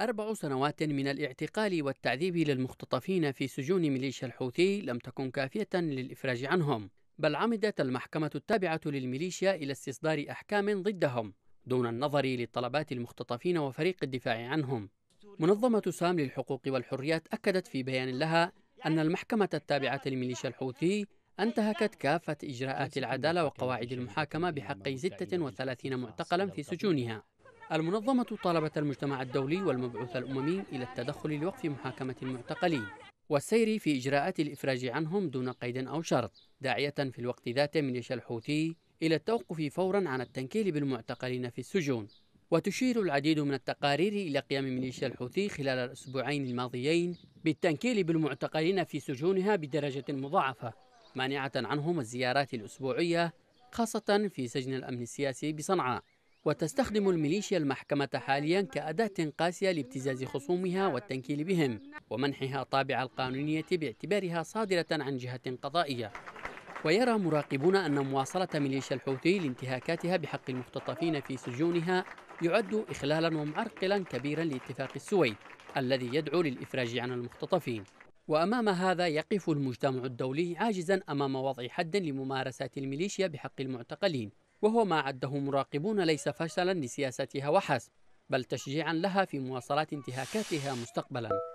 أربع سنوات من الاعتقال والتعذيب للمختطفين في سجون ميليشيا الحوثي لم تكن كافية للإفراج عنهم بل عمدت المحكمة التابعة للميليشيا إلى استصدار أحكام ضدهم دون النظر لطلبات المختطفين وفريق الدفاع عنهم منظمة سام للحقوق والحريات أكدت في بيان لها أن المحكمة التابعة لميليشيا الحوثي انتهكت كافة إجراءات العدالة وقواعد المحاكمة بحق 36 معتقلا في سجونها المنظمة طالبت المجتمع الدولي والمبعوث الأممي إلى التدخل لوقف محاكمة المعتقلين والسير في إجراءات الإفراج عنهم دون قيد أو شرط داعية في الوقت ذاته ميليشيا الحوثي إلى التوقف فورا عن التنكيل بالمعتقلين في السجون وتشير العديد من التقارير إلى قيام ميليشيا الحوثي خلال الأسبوعين الماضيين بالتنكيل بالمعتقلين في سجونها بدرجة مضاعفة مانعة عنهم الزيارات الأسبوعية خاصة في سجن الأمن السياسي بصنعاء وتستخدم الميليشيا المحكمة حاليا كأداة قاسية لابتزاز خصومها والتنكيل بهم ومنحها طابع القانونية باعتبارها صادرة عن جهة قضائية ويرى مراقبون أن مواصلة ميليشيا الحوثي لانتهاكاتها بحق المختطفين في سجونها يعد إخلالا ومعرقلا كبيرا لاتفاق السويد الذي يدعو للإفراج عن المختطفين وأمام هذا يقف المجتمع الدولي عاجزا أمام وضع حد لممارسات الميليشيا بحق المعتقلين وهو ما عده مراقبون ليس فشلا لسياستها وحسب بل تشجيعا لها في مواصلات انتهاكاتها مستقبلا